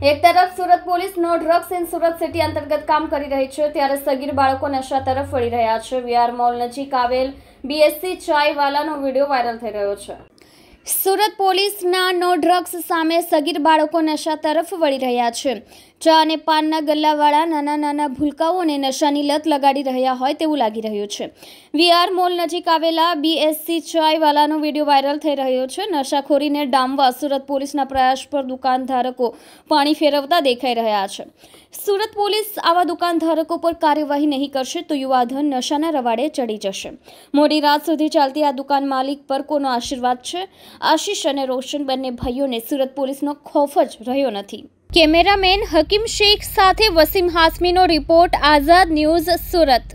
એક તરફ સુરત પોલીસ નો ડ્રગ્સ ઇન સુરત સિટી અંતર્ગત કામ કરી રહી છે ત્યારે સગીર બાળકો નશા તરફ વળી રહ્યા છે વીઆર મોલ નજીક આવેલ બીએસસી ચાયવાલાનો વિડીયો વાયરલ થઈ રહ્યો છે સુરત પોલીસના નો ડ્રગ્સ સામે સગીર બાળકો નશા તરફ વળી રહ્યા છે ચા અને પાનના ગલ્લાવાળા નાના નાના ભૂલકાઓને નશાની લત લગાડી રહ્યા હોય તેવું લાગી રહ્યું છે વીઆર મોલ નજીક આવેલા બીએસસી ચાયવાલાનો વિડીયો વાયરલ થઈ રહ્યો છે નશાખોરીને ડામવા સુરત પોલીસના પ્રયાસ પર દુકાનધારકો પાણી ફેરવતા દેખાઈ રહ્યા છે સુરત પોલીસ આવા દુકાન ધારકો પર કાર્યવાહી નહીં કરશે તો યુવાધન નશાના રવાડે ચડી જશે મોડી રાત સુધી ચાલતી આ દુકાન માલિક પર કોનો આશીર્વાદ છે આશીષ અને રોશન બંને ભાઈઓને સુરત પોલીસનો ખોફ જ રહ્યો નથી કેમેરામેન હકીમ શેખ સાથે વસીમ હાસમીનો રિપોર્ટ આઝાદ ન્યૂઝ સુરત